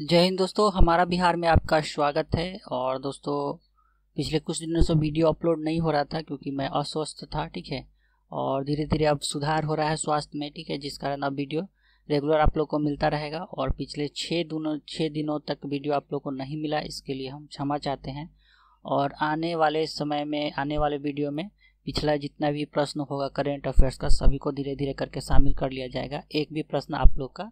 जय हिंद दोस्तों हमारा बिहार में आपका स्वागत है और दोस्तों पिछले कुछ दिनों से वीडियो अपलोड नहीं हो रहा था क्योंकि मैं अस्वस्थ था ठीक है और धीरे धीरे अब सुधार हो रहा है स्वास्थ्य में ठीक है जिस कारण अब वीडियो रेगुलर आप लोग को मिलता रहेगा और पिछले छः दिनों छः दिनों तक वीडियो आप लोग को नहीं मिला इसके लिए हम क्षमा चाहते हैं और आने वाले समय में आने वाले वीडियो में पिछला जितना भी प्रश्न होगा करेंट अफेयर्स का सभी को धीरे धीरे करके शामिल कर लिया जाएगा एक भी प्रश्न आप लोग का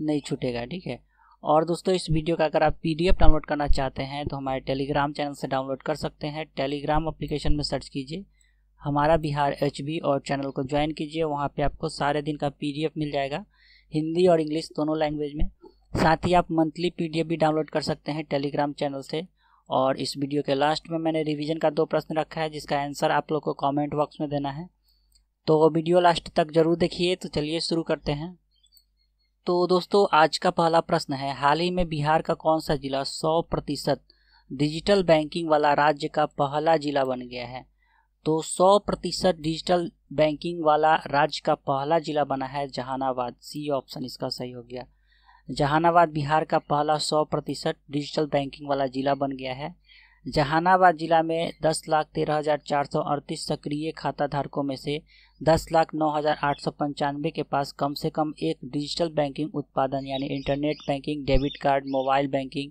नहीं छूटेगा ठीक है और दोस्तों इस वीडियो का अगर आप पीडीएफ डाउनलोड करना चाहते हैं तो हमारे टेलीग्राम चैनल से डाउनलोड कर सकते हैं टेलीग्राम एप्लीकेशन में सर्च कीजिए हमारा बिहार एच और चैनल को ज्वाइन कीजिए वहाँ पर आपको सारे दिन का पी मिल जाएगा हिंदी और इंग्लिश दोनों लैंग्वेज में साथ ही आप मंथली पी भी डाउनलोड कर सकते हैं टेलीग्राम चैनल से और इस वीडियो के लास्ट में मैंने रिवीजन का दो प्रश्न रखा है जिसका आंसर आप लोग को कमेंट बॉक्स में देना है तो वो वीडियो लास्ट तक ज़रूर देखिए तो चलिए शुरू करते हैं तो दोस्तों आज का पहला प्रश्न है हाल ही में बिहार का कौन सा जिला 100 प्रतिशत डिजिटल बैंकिंग वाला राज्य का पहला जिला बन गया है तो 100 प्रतिशत डिजिटल बैंकिंग वाला राज्य का पहला जिला बना है जहानाबाद सी ऑप्शन इसका सही हो गया जहानाबाद बिहार का पहला 100 प्रतिशत डिजिटल बैंकिंग वाला जिला बन गया है जहानाबाद जिला में दस लाख तेरह हज़ार चार सौ अड़तीस सक्रिय खाता धारकों में से दस लाख नौ हज़ार आठ सौ पंचानवे के पास कम से कम एक डिजिटल बैंकिंग उत्पादन यानी internet banking debit card mobile banking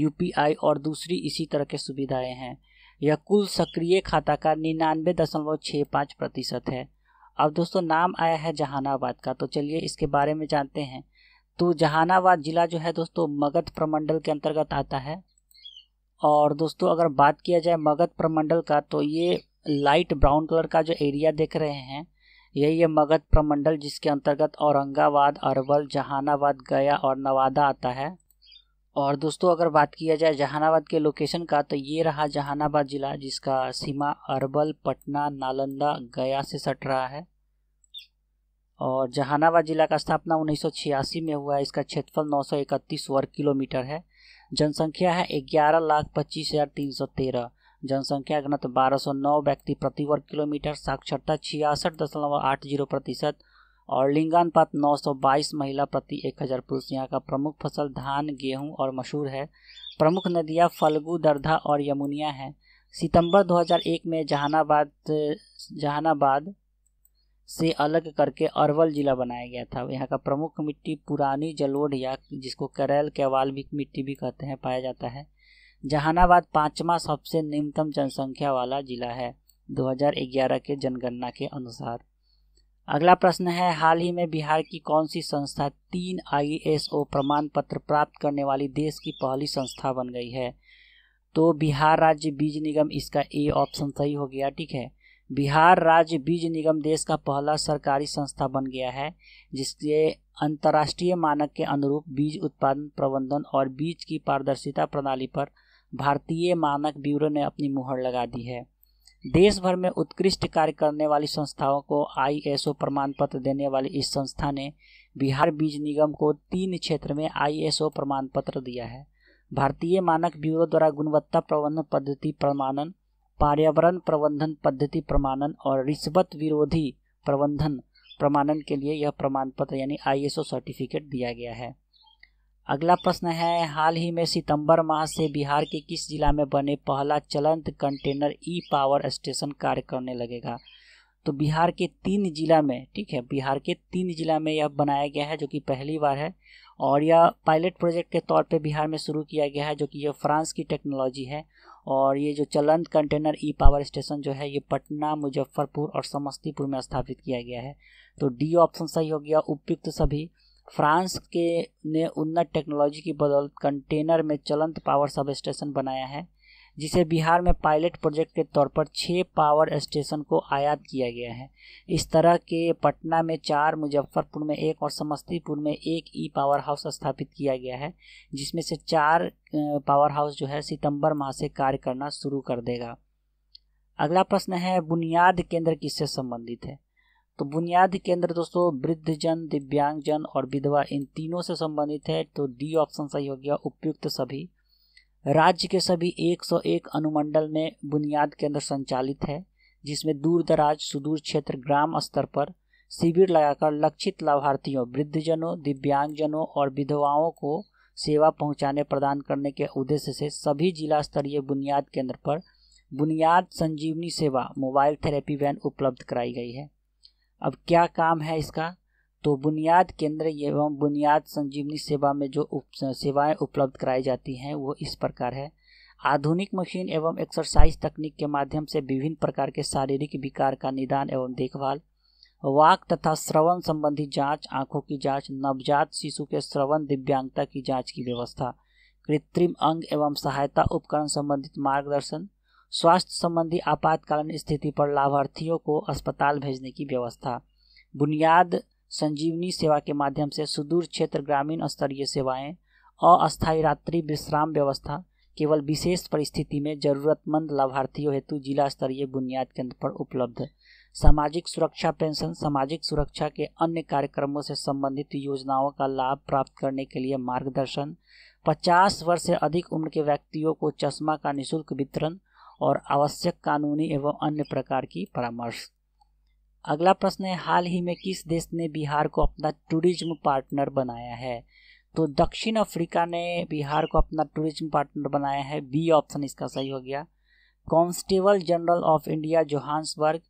UPI और दूसरी इसी तरह के सुविधाएं हैं यह कुल सक्रिय खाता का निन्यानवे दशमलव छः पाँच प्रतिशत है अब दोस्तों नाम आया है जहानाबाद का तो चलिए इसके बारे में जानते हैं तो जहानाबाद जिला जो है दोस्तों मगध प्रमंडल के अंतर्गत आता है और दोस्तों अगर बात किया जाए मगध प्रमंडल का तो ये लाइट ब्राउन कलर का जो एरिया देख रहे हैं यही है मगध प्रमंडल जिसके अंतर्गत औरंगाबाद अरवल जहानाबाद गया और नवादा आता है और दोस्तों अगर बात किया जाए जहानाबाद के लोकेशन का तो ये रहा जहानाबाद ज़िला जिसका सीमा अरवल पटना नालंदा गया से सट रहा है और जहानाबाद जिला का स्थापना उन्नीस में हुआ है इसका क्षेत्रफल नौ वर्ग किलोमीटर है जनसंख्या है ग्यारह लाख पच्चीस हज़ार तीन सौ तेरह जनसंख्या घनत्व बारह सौ नौ व्यक्ति प्रति वर्ग किलोमीटर साक्षरता छियासठ दशमलव आठ जीरो प्रतिशत और लिंगानुपात नौ सौ बाईस महिला प्रति एक हज़ार पुरुष यहाँ का प्रमुख फसल धान गेहूं और मशहूर है प्रमुख नदियाँ फलगु दर्धा और यमुनिया हैं सितंबर 2001 में जहानाबाद जहानाबाद से अलग करके अरवल जिला बनाया गया था यहाँ का प्रमुख मिट्टी पुरानी जलोढ़ या जिसको करैल केवाल भी मिट्टी भी कहते हैं पाया जाता है जहानाबाद पाँचवा सबसे निम्नतम जनसंख्या वाला जिला है 2011 के जनगणना के अनुसार अगला प्रश्न है हाल ही में बिहार की कौन सी संस्था तीन आई प्रमाण पत्र प्राप्त करने वाली देश की पहली संस्था बन गई है तो बिहार राज्य बीज निगम इसका ए ऑप्शन सही हो गया ठीक है बिहार राज्य बीज निगम देश का पहला सरकारी संस्था बन गया है जिसके अंतर्राष्ट्रीय मानक के अनुरूप बीज उत्पादन प्रबंधन और बीज की पारदर्शिता प्रणाली पर भारतीय मानक ब्यूरो ने अपनी मुहर लगा दी है देश भर में उत्कृष्ट कार्य करने वाली संस्थाओं को आई ओ प्रमाण पत्र देने वाली इस संस्था ने बिहार बीज निगम को तीन क्षेत्र में आई ओ प्रमाण पत्र दिया है भारतीय मानक ब्यूरो द्वारा गुणवत्ता प्रबंधन पद्धति प्रमाणन पर्यावरण प्रबंधन पद्धति प्रमाणन और रिश्वत विरोधी प्रबंधन प्रमाणन के लिए यह प्रमाण पत्र यानी आई सर्टिफिकेट दिया गया है अगला प्रश्न है हाल ही में सितंबर माह से बिहार के किस जिला में बने पहला चलंत कंटेनर ई पावर स्टेशन कार्य करने लगेगा तो बिहार के तीन जिला में ठीक है बिहार के तीन जिला में यह बनाया गया है जो कि पहली बार है और यह पायलट प्रोजेक्ट के तौर पे बिहार में शुरू किया गया है जो कि यह फ्रांस की टेक्नोलॉजी है और ये जो चलंत कंटेनर ई पावर स्टेशन जो है ये पटना मुजफ्फरपुर और समस्तीपुर में स्थापित किया गया है तो डी ऑप्शन सही हो गया उपयुक्त सभी फ्रांस के ने उन्नत टेक्नोलॉजी की बदौलत कंटेनर में चलंत पावर सब स्टेशन बनाया है जिसे बिहार में पायलट प्रोजेक्ट के तौर पर छः पावर स्टेशन को आयात किया गया है इस तरह के पटना में चार मुजफ्फरपुर में एक और समस्तीपुर में एक ई पावर हाउस स्थापित किया गया है जिसमें से चार पावर हाउस जो है सितंबर माह से कार्य करना शुरू कर देगा अगला प्रश्न है बुनियाद केंद्र किससे संबंधित है तो बुनियाद केंद्र दोस्तों वृद्धजन दिव्यांगजन और विधवा इन तीनों से संबंधित है तो डी ऑप्शन सही हो गया उपयुक्त सभी राज्य के सभी 101 अनुमंडल में बुनियाद केंद्र संचालित है जिसमें दूर दराज सुदूर क्षेत्र ग्राम स्तर पर शिविर लगाकर लक्षित लाभार्थियों वृद्धजनों दिव्यांगजनों और विधवाओं को सेवा पहुंचाने प्रदान करने के उद्देश्य से सभी जिला स्तरीय बुनियाद केंद्र पर बुनियाद संजीवनी सेवा मोबाइल थेरेपी वैन उपलब्ध कराई गई है अब क्या काम है इसका तो बुनियाद केंद्र एवं बुनियाद संजीवनी सेवा में जो उप सेवाएँ उपलब्ध कराई जाती हैं वो इस प्रकार है आधुनिक मशीन एवं एक्सरसाइज तकनीक के माध्यम से विभिन्न प्रकार के शारीरिक विकार का निदान एवं देखभाल वाक तथा श्रवण संबंधी जांच आंखों की जांच नवजात शिशु के श्रवण दिव्यांगता की जांच की व्यवस्था कृत्रिम अंग एवं सहायता उपकरण संबंधित मार्गदर्शन स्वास्थ्य संबंधी आपातकालीन स्थिति पर लाभार्थियों को अस्पताल भेजने की व्यवस्था बुनियाद संजीवनी सेवा के माध्यम से सुदूर क्षेत्र ग्रामीण स्तरीय सेवाएं अस्थायी रात्रि विश्राम व्यवस्था केवल विशेष परिस्थिति में जरूरतमंद लाभार्थियों हेतु जिला स्तरीय बुनियाद केंद्र पर उपलब्ध सामाजिक सुरक्षा पेंशन सामाजिक सुरक्षा के अन्य कार्यक्रमों से संबंधित योजनाओं का लाभ प्राप्त करने के लिए मार्गदर्शन 50 वर्ष से अधिक उम्र के व्यक्तियों को चश्मा का निशुल्क वितरण और आवश्यक कानूनी एवं अन्य प्रकार की परामर्श अगला प्रश्न है हाल ही में किस देश ने बिहार को अपना टूरिज्म पार्टनर बनाया है तो दक्षिण अफ्रीका ने बिहार को अपना टूरिज्म पार्टनर बनाया है बी ऑप्शन इसका सही हो गया constable general of India Johannesburg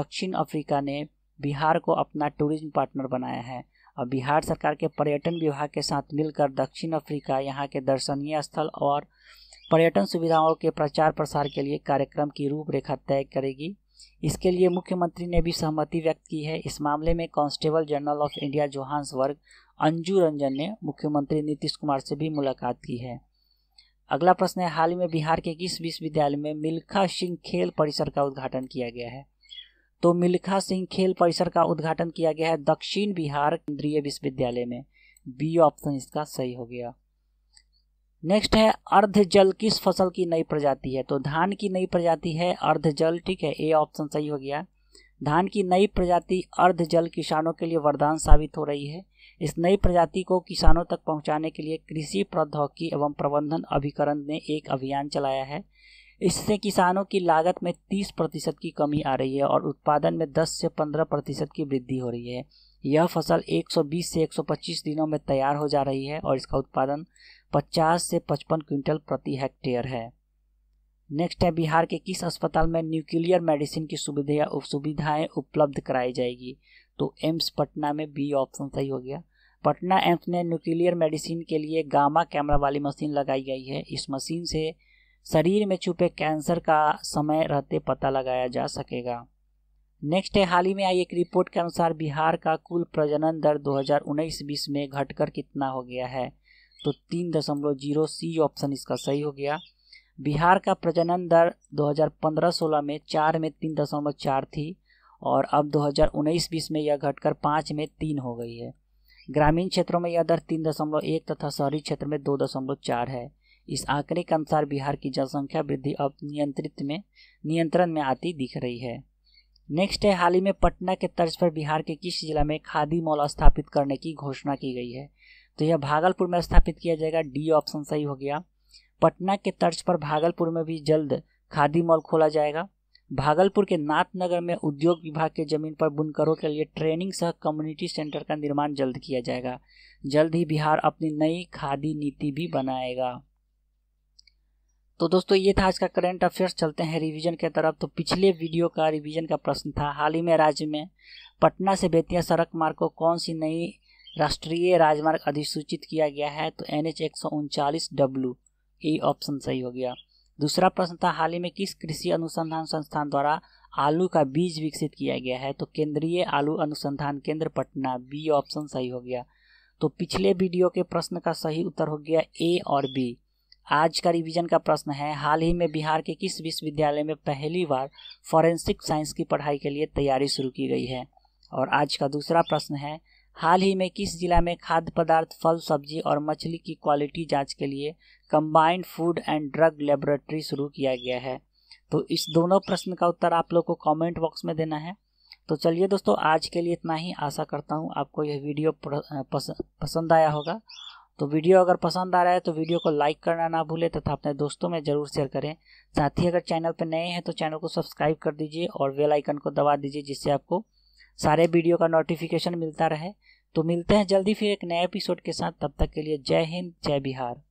दक्षिण अफ्रीका ने बिहार को अपना टूरिज्म पार्टनर बनाया है और बिहार सरकार के पर्यटन विभाग के साथ मिलकर दक्षिण अफ्रीका यहाँ के दर्शनीय स्थल और पर्यटन सुविधाओं के प्रचार प्रसार के लिए कार्यक्रम की रूपरेखा तय करेगी इसके लिए मुख्यमंत्री ने भी सहमति व्यक्त की है इस मामले में कांस्टेबल जनरल ऑफ इंडिया वर्ग अंजू रंजन ने मुख्यमंत्री नीतीश कुमार से भी मुलाकात की है अगला प्रश्न है हाल ही में बिहार के किस विश्वविद्यालय में मिल्खा सिंह खेल परिसर का उद्घाटन किया गया है तो मिल्खा सिंह खेल परिसर का उद्घाटन किया गया है दक्षिण बिहार केंद्रीय विश्वविद्यालय में बी ऑप्शन इसका सही हो गया नेक्स्ट है अर्ध जल किस फसल की नई प्रजाति है तो धान की नई प्रजाति है अर्ध जल ठीक है ए ऑप्शन सही हो गया धान की नई प्रजाति अर्ध जल किसानों के लिए वरदान साबित हो रही है इस नई प्रजाति को किसानों तक पहुंचाने के लिए कृषि प्रौद्योगिकी एवं प्रबंधन अभिकरण ने एक अभियान चलाया है इससे किसानों की लागत में 30 प्रतिशत की कमी आ रही है और उत्पादन में 10 से 15 प्रतिशत की वृद्धि हो रही है यह फसल 120 से 125 दिनों में तैयार हो जा रही है और इसका उत्पादन 50 से 55 क्विंटल प्रति हेक्टेयर है नेक्स्ट है बिहार के किस अस्पताल में न्यूक्लियर मेडिसिन की सुविधा या सुविधाएँ उपलब्ध कराई जाएगी तो एम्स पटना में बी ऑप्शन सही हो गया पटना एम्स में न्यूक्लियर मेडिसिन के लिए गामा कैमरा वाली मशीन लगाई गई है इस मशीन से शरीर में छुपे कैंसर का समय रहते पता लगाया जा सकेगा नेक्स्ट है हाल ही में आई एक रिपोर्ट के अनुसार बिहार का कुल प्रजनन दर 2019-20 में घटकर कितना हो गया है तो तीन दशमलव जीरो सी ऑप्शन इसका सही हो गया बिहार का प्रजनन दर 2015-16 में चार में तीन दशमलव चार थी और अब 2019-20 में यह घटकर पाँच में तीन हो गई है ग्रामीण क्षेत्रों में यह दर तीन दशमलव एक तथा शहरी क्षेत्र में दो दशमलव चार है इस आंकड़े के अनुसार बिहार की जनसंख्या वृद्धि अब नियंत्रित में नियंत्रण में आती दिख रही है नेक्स्ट है हाल ही में पटना के तर्ज पर बिहार के किस जिला में खादी मॉल स्थापित करने की घोषणा की गई है तो यह भागलपुर में स्थापित किया जाएगा डी ऑप्शन सही हो गया पटना के तर्ज पर भागलपुर में भी जल्द खादी मॉल खोला जाएगा भागलपुर के नाथनगर में उद्योग विभाग के जमीन पर बुनकरों के लिए ट्रेनिंग सह कम्युनिटी सेंटर का निर्माण जल्द किया जाएगा जल्द ही बिहार अपनी नई खादी नीति भी बनाएगा तो दोस्तों ये था आज का करंट अफेयर्स चलते हैं रिवीजन के तरफ तो पिछले वीडियो का रिवीजन का प्रश्न था हाल ही में राज्य में पटना से बेतिया सड़क मार्ग को कौन सी नई राष्ट्रीय राजमार्ग अधिसूचित किया गया है तो एन एच एक सौ उनचालीस डब्लू ऑप्शन सही हो गया दूसरा प्रश्न था हाल ही में किस कृषि अनुसंधान संस्थान द्वारा आलू का बीज विकसित किया गया है तो केंद्रीय आलू अनुसंधान केंद्र पटना बी ऑप्शन सही हो गया तो पिछले वीडियो के प्रश्न का सही उत्तर हो गया ए और बी आज का रिवीजन का प्रश्न है हाल ही में बिहार के किस विश्वविद्यालय में पहली बार फॉरेंसिक साइंस की पढ़ाई के लिए तैयारी शुरू की गई है और आज का दूसरा प्रश्न है हाल ही में किस जिला में खाद्य पदार्थ फल सब्जी और मछली की क्वालिटी जांच के लिए combined food and drug laboratory शुरू किया गया है तो इस दोनों प्रश्न का उत्तर आप लोग को कमेंट बॉक्स में देना है तो चलिए दोस्तों आज के लिए इतना ही आशा करता हूँ आपको यह वीडियो पसंद आया होगा तो वीडियो अगर पसंद आ रहा है तो वीडियो को लाइक करना ना भूलें तथा अपने दोस्तों में ज़रूर शेयर करें साथ ही अगर चैनल पर नए हैं तो चैनल को सब्सक्राइब कर दीजिए और वेलाइकन को दबा दीजिए जिससे आपको सारे वीडियो का नोटिफिकेशन मिलता रहे तो मिलते हैं जल्दी फिर एक नए एपिसोड के साथ तब तक के लिए जय हिंद जय बिहार